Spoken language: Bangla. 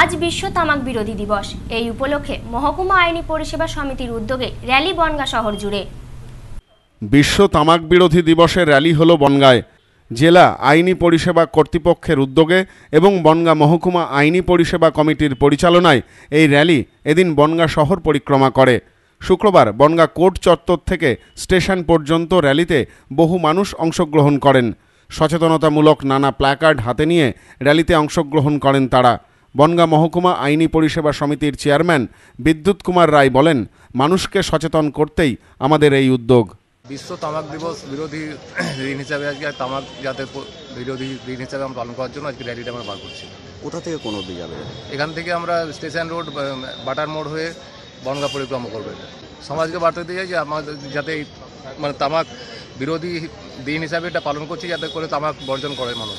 আজ বিশ্ব তামাক বিরোধী দিবস এই উপলক্ষে মহকুমা আইনি পরিষেবা সমিতির উদ্যোগে র্যালি বনগা শহর জুড়ে বিশ্ব তামাক বিরোধী দিবসের র্যালি হল বনগায় জেলা আইনি পরিষেবা কর্তৃপক্ষের উদ্যোগে এবং বনগা মহকুমা আইনি পরিষেবা কমিটির পরিচালনায় এই র্যালি এদিন বনগা শহর পরিক্রমা করে শুক্রবার বনগা কোর্ট চত্বর থেকে স্টেশন পর্যন্ত র্যালিতে বহু মানুষ অংশগ্রহণ করেন সচেতনতামূলক নানা প্ল্যাকার্ড হাতে নিয়ে র্যালিতে অংশগ্রহণ করেন তারা বনগা মহকুমা আইনি পরিষেবা সমিতির চেয়ারম্যান বিদ্যুৎ কুমার রায় বলেন মানুষকে সচেতন করতেই আমাদের এই উদ্যোগ বিশ্ব তামাক দিবস বিরোধী ঋণ হিসাবে আজকে তামাক যাতে বিরোধী ঋণ হিসাবে আমরা পালন করার জন্য আজকে র্যালিটা আমরা বার করছি কোথা থেকে কোনো অব্দি যাবে এখান থেকে আমরা স্টেশন রোড বাটার মোড় হয়ে বনগা পরিক্রমা করবে সমাজকে বার্তা দিয়ে যে আমাদের যাতে মানে তামাক বিরোধী দিন হিসাবে এটা পালন করছি যাতে করে তামাক বর্জন করে মানুষ